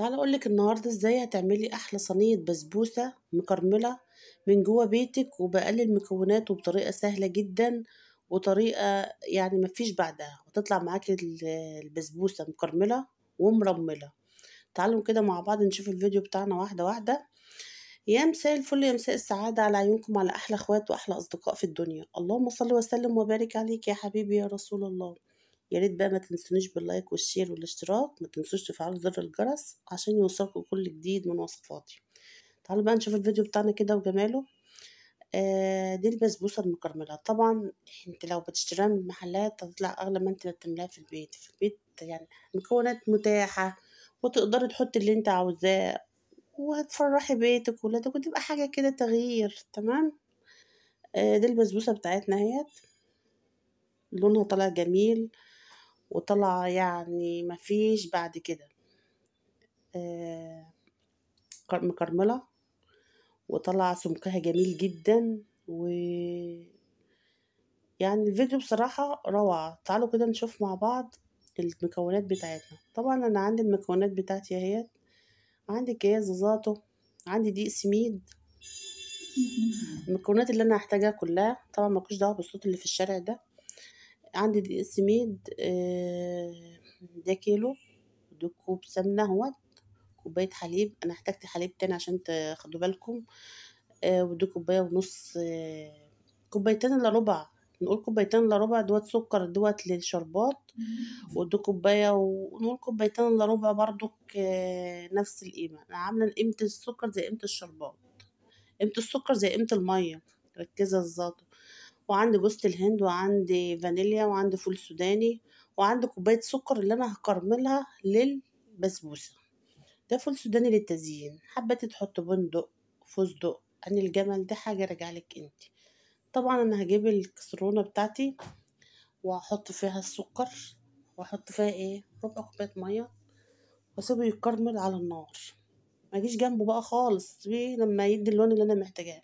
تعالى اقول لك النهارده ازاي هتعملي احلى صينيه بسبوسه مكرمله من جوه بيتك وباقل المكونات وبطريقه سهله جدا وطريقه يعني مفيش بعدها وتطلع معاكي البسبوسه مكرمله ومرمله تعالوا كده مع بعض نشوف الفيديو بتاعنا واحده واحده يا مساء الفل يا مساء السعادة على عيونكم على أحلى أخوات وأحلى أصدقاء في الدنيا اللهم صل وسلم وبارك عليك يا حبيبي يا رسول الله يا ريت بقى ما تنسونيش باللايك والشير والاشتراك ما تنسوش تفعلوا زر الجرس عشان يوصلكم كل جديد من وصفاتي تعالوا بقى نشوف الفيديو بتاعنا كده وجماله آه دي البسبوسه المكرمله طبعا انت لو بتشتريها من المحلات هتطلع اغلى ما انت بتعملها في البيت في البيت يعني مكونات متاحه وتقدري تحطي اللي انت عاوزاه وهتفرحي بيتك وولادك وتبقى حاجه كده تغيير تمام آه دي البسبوسه بتاعتنا اهيت لونها طالع جميل وطلع يعني مفيش بعد كده آه، مكرملة وطلع سمكها جميل جدا و يعني الفيديو بصراحة روعة تعالوا كده نشوف مع بعض المكونات بتاعتنا طبعا انا عندي المكونات بتاعتي اهيت عندي كياس زازاتو عندي دقيق سميد المكونات اللي انا هحتاجها كلها طبعا ملكوش دعوه بالصوت اللي في الشارع ده عندي دي سميد ده آه، كيلو ده كوب سمنة هو كوباية حليب أنا احتجت حليب تاني عشان تاخدوا بالكم آه، ودي كوباية ونص آه، كوبايتين إلا ربع نقول كوبايتين إلا ربع دوت سكر دوت للشربات ودي كوباية ونقول كوبايتين إلا ربع برضك نفس القيمة أنا عاملة قيمة السكر زي قيمة الشربات قيمة السكر زي قيمة المية ركزها الزاطة وعندي جوزة الهند وعندي فانيليا وعندي فول سوداني وعندي كوباية سكر اللي أنا هكرملها للبسبوسة ده فول سوداني للتزيين حبيتي تحط بندق فستق أني الجمل دي حاجة راجعلك انت طبعا أنا هجيب الكسرونة بتاعتي وهحط فيها السكر وأحط فيها ايه ربع كوباية مية وأسيبه يتكرمل على النار ما جنبه بقى خالص لما يدي اللون اللي انا محتاجاه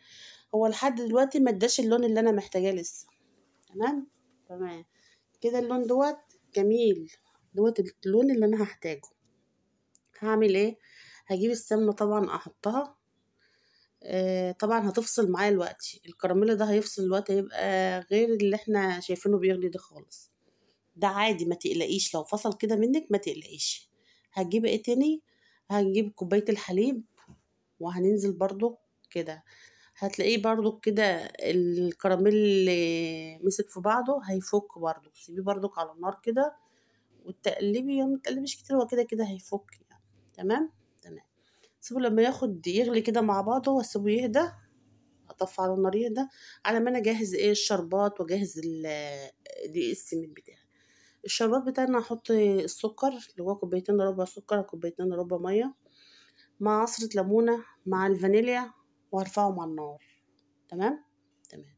هو لحد دلوقتي ما اداش اللون اللي انا محتاجاه لسه تمام تمام كده اللون دوت جميل دوت اللون اللي انا هحتاجه هعمل ايه هجيب السمنه طبعا احطها آه طبعا هتفصل معايا الوقت الكراميل ده هيفصل الوقت هيبقى غير اللي احنا شايفينه بيغلي ده خالص ده عادي ما تقلقيش لو فصل كده منك ما تقلقيش هتجيب ايه تاني هنجيب كوبايه الحليب وهننزل برضو كده هتلاقيه برضو كده الكراميل اللي مسك في بعضه هيفك برضو سيبيه برضو على النار كده وتقلبي يعني متقلبيش كتير هو كده كده هيفك يعني تمام تمام سيبه لما ياخد يغلي كده مع بعضه واسيبه يهدى اطفي على النار يهدى على ما انا اجهز ايه الشربات واجهز دقيق إيه، السميد بتاعي الشربات بتاعنا هحط السكر اللي هو كوبايتين ربع سكر كوبايتين ربع ميه مع عصرة ليمونة مع الفانيليا وهرفعهم على النار تمام تمام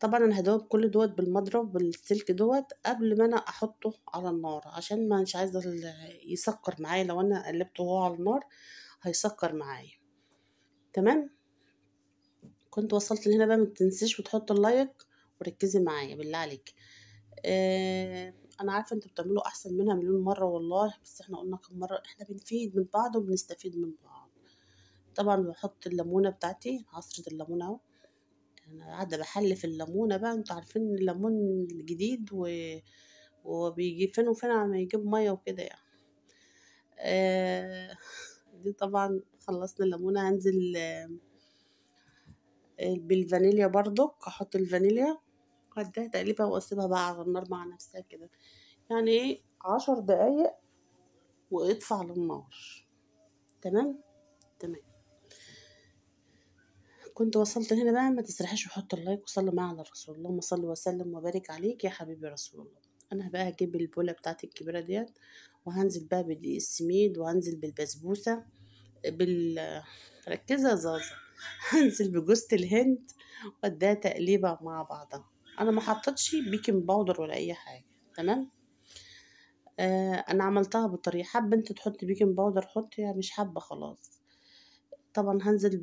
طبعا انا هدوب كل دوت بالمضرب بالسلك دوت قبل ما انا احطه على النار عشان ما مش عايزه يسكر معايا لو انا قلبته وهو على النار هيسكر معايا تمام كنت وصلت لهنا بقى ما تنسيش وتحط اللايك وركزي معايا بالله عليك آه انا عارفه انتوا بتعملوا احسن منها مليون مره والله بس احنا قلنا كم مره احنا بنفيد من بعض وبنستفيد من بعض طبعا بحط الليمونة بتاعتي عصرة الليمونة اهو انا قاعدة بحلف الليمونة بقى انتوا عارفين الليمون الجديد و... وبيجي فين وفين على ما يجيب مية وكده يعني آه دي طبعا خلصنا الليمونة هنزل آه، بالفانيليا برضك احط الفانيليا واديها تقليبها واسيبها بقى على النار مع نفسها كده يعني ايه عشر دقايق واطفى على النار تمام تمام كنت وصلت هنا بقى ما تسرحش وحط اللايك وصلي معاه على الرسول اللهم صل وسلم وبارك عليك يا حبيبي رسول الله انا بقى هجيب البوله بتاعتي الكبيره ديت وهنزل بقى بالسميد وهنزل بالبسبوسه بال ركزها زازا هنزل بجوز الهند واديها تقليبه مع بعضها انا ما حطيتش بيكنج باودر ولا اي حاجه تمام آه انا عملتها بالطريقه حابه انت تحطي بيكنج باودر حطي مش حابه خلاص طبعا هنزل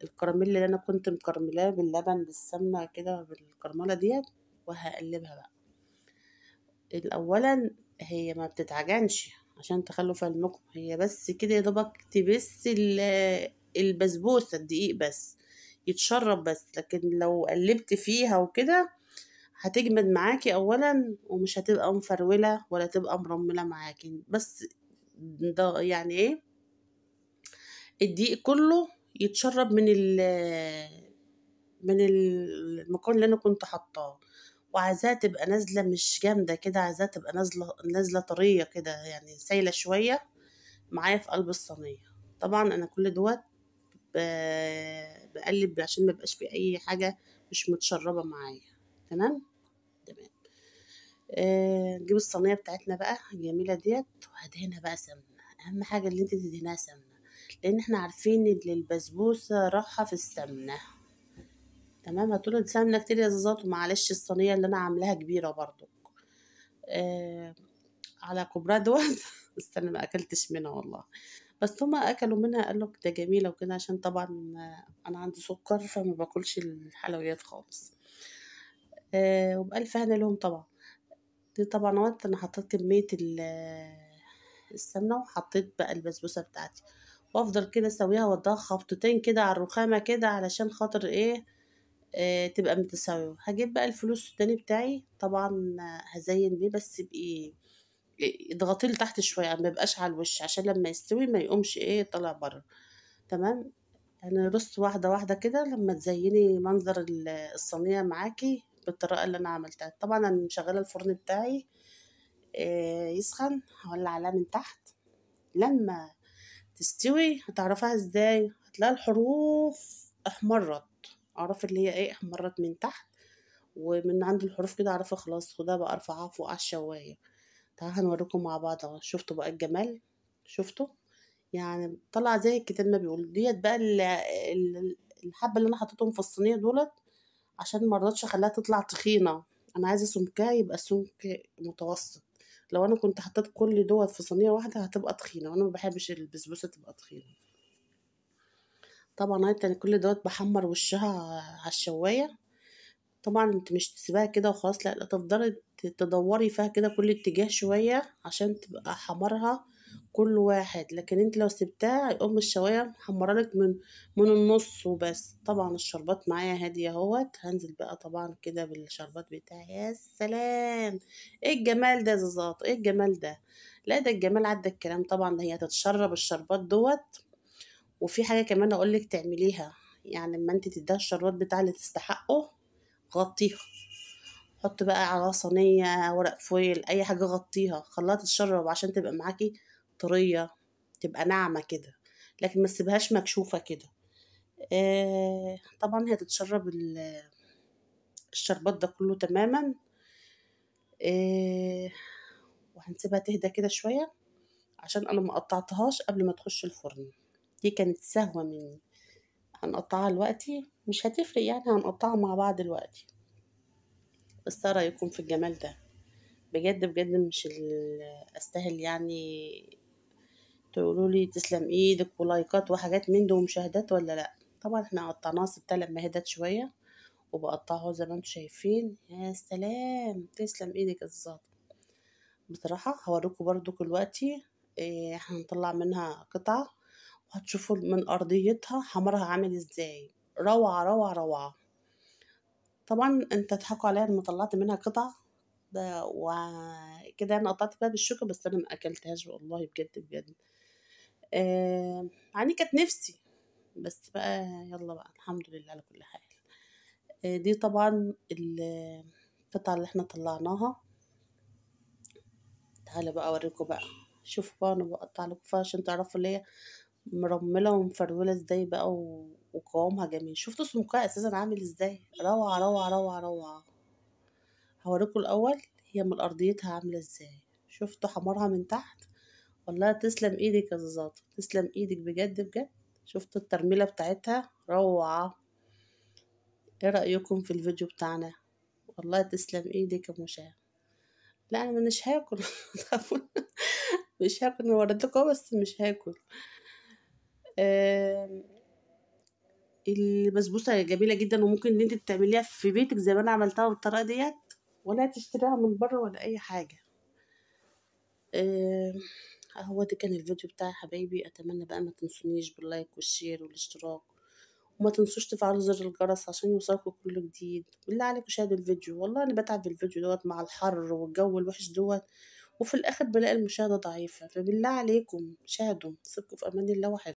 بالكراميل اللي انا كنت مكرملاه باللبن بالسمنه كده بالكرمله ديت وهقلبها بقى الاولا هي ما بتتعجنش عشان تخلوا فهمكم هي بس كده يا دوبك تبس البسبوسه الدقيق بس يتشرب بس لكن لو قلبت فيها وكده هتجمد معاكي اولا ومش هتبقى مفروله ولا تبقى مرمله معاكي بس ده يعني ايه الدقيق كله يتشرب من ال من المكون اللي انا كنت حاطاه وعايزاها تبقى نازله مش جامده كده عايزاها تبقى نازله نازله طريه كده يعني سايله شويه معايا في قلب الصينيه طبعا انا كل دوت بقلب عشان ما يبقاش في اي حاجه مش متشربه معايا تمام تمام آه نجيب الصينيه بتاعتنا بقى الجميله ديت وهدهنها بقى سمنه اهم حاجه اللي انت تدهنها سمنه لان احنا عارفين ان البسبوسه راحه في السمنه تمام هتقولوا السمنه كتير يا زازات ومعلش الصينيه اللي انا عاملاها كبيره برضو آه على كبرها دوت بس انا ما اكلتش منها والله بس هما اكلوا منها قالوا ده جميله وكده عشان طبعا انا عندي سكر فما باكلش الحلويات خالص آه وبألف هنا لهم طبعا دي طبعا وقت انا حطيت كميه السمنه وحطيت بقى البسبوسه بتاعتي وافضل كده اسويها واديها خبطتين كده على الرخامه كده علشان خاطر ايه آه تبقى متساويه هجيب بقى الفلوس السوداني بتاعي طبعا هزين بيه بس بايه اضغطيه لتحت شويه ما يبقاش على الوش عشان لما يستوي ما يقومش ايه طالع بره تمام انا رص واحده واحده كده لما تزيني منظر الصينيه معاكي بالطريقه اللي انا عملتها طبعا انا مشغله الفرن بتاعي آه، يسخن هولع عليه من تحت لما تستوي هتعرفها ازاي هتلاقي الحروف احمرت اعرف اللي هي ايه احمرت من تحت ومن عند الحروف كده اعرفها خلاص خدها بقى ارفعها فوق على الشوايه تعالوا هنوريكم مع بعض اهو شفتوا بقى الجمال شفتوا يعني طلع زي الكتاب ما بيقول ديت بقى الحبه اللي انا حطيتهم في الصينيه دولت عشان ما رضتش اخليها تطلع تخينه انا عايزه سمكها يبقى سمك متوسط لو انا كنت حطيت كل دوت في صينيه واحده هتبقى تخينه وانا ما بحبش البسبوسه تبقى تخينه طبعا انا كل دوت بحمر وشها على الشوايه طبعا انت مش تسيبها كده وخلاص لا تفضلي تدوري فيها كده كل اتجاه شويه عشان تبقى حمرها كل واحد لكن انت لو سبتها هيقوم الشوايه محمره لك من من النص وبس طبعا الشربات معايا هاديه اهوت هنزل بقى طبعا كده بالشربات بتاعي يا سلام ايه الجمال ده زازات ايه الجمال ده لا ده الجمال عدى الكلام طبعا ده هي تتشرب الشربات دوت وفي حاجه كمان اقول لك تعمليها يعني لما انت تديها الشربات بتاع اللي تستحقه غطيها حط بقى على صينيه ورق فويل اي حاجه غطيها خليها تتشرب عشان تبقى معاكي طريه تبقى ناعمه كده لكن ما تسيبهاش مكشوفه كده آه، طبعا هي تتشرب الشربات ده كله تماما آه، وهنسيبها تهدى كده شويه عشان انا ما قطعتهاش قبل ما تخش الفرن دي كانت سهوه مني هنقطعها دلوقتي مش هتفرق يعني هنقطعها مع بعض دلوقتي بس إيه رايكم في الجمال ده بجد بجد مش استاهل يعني تقولوا لي تسلم ايدك ولايكات وحاجات من دون مشاهدات ولا لا طبعا احنا قطعناه سبتها لما هدت شويه وبقطعه زي ما انتم شايفين يا سلام تسلم ايدك الزاط بصراحه هوريكم برضو وقتي ايه هنطلع منها قطعه وهتشوفوا من ارضيتها حمرها عامل ازاي روعه روعه روعه طبعا انت تضحكوا عليا لما طلعت منها قطعه وكده انا قطعت بقى بالشوكه بس انا ما اكلتهاش والله بجد بجد آه يعني كانت نفسي بس بقى يلا بقى الحمد لله على كل حال آه دي طبعا القطعة اللي احنا طلعناها تعالى بقى اوريكم بقى شوفوا بقى انا بقطع لكم فيها عشان تعرفوا اللي مرمله ومفروله ازاي بقى و... وقوامها جميل شفتوا سمكها اساسا عامل ازاي روعه روعه روعه روعه هوريكم الاول هي من ارضيتها عامله ازاي شفتوا حمرها من تحت والله تسلم ايدك يا زازات تسلم ايدك بجد بجد شفت الترميلة بتاعتها روعة ايه رأيكم في الفيديو بتاعنا والله تسلم ايدك يا مشاه لا انا مش هاكل مش هاكل وردك وريتكم بس مش هاكل البسبوسه جميله جدا وممكن ان انت تعمليها في بيتك زي ما انا عملتها بالطريقه ديت ولا تشتريها من بره ولا اي حاجه آه هو ده كان الفيديو بتاعي حبايبي اتمنى بقى ما تنسونيش باللايك والشير والاشتراك وما تنسوش تفعلوا زر الجرس عشان يوصلكوا كل جديد بالله عليكم شاهدوا الفيديو والله انا بتعب في الفيديو دوت مع الحر والجو الوحش دوت وفي الاخر بلاقي المشاهده ضعيفه فبالله عليكم شاهدوا سيبكم في امان الله وحفظ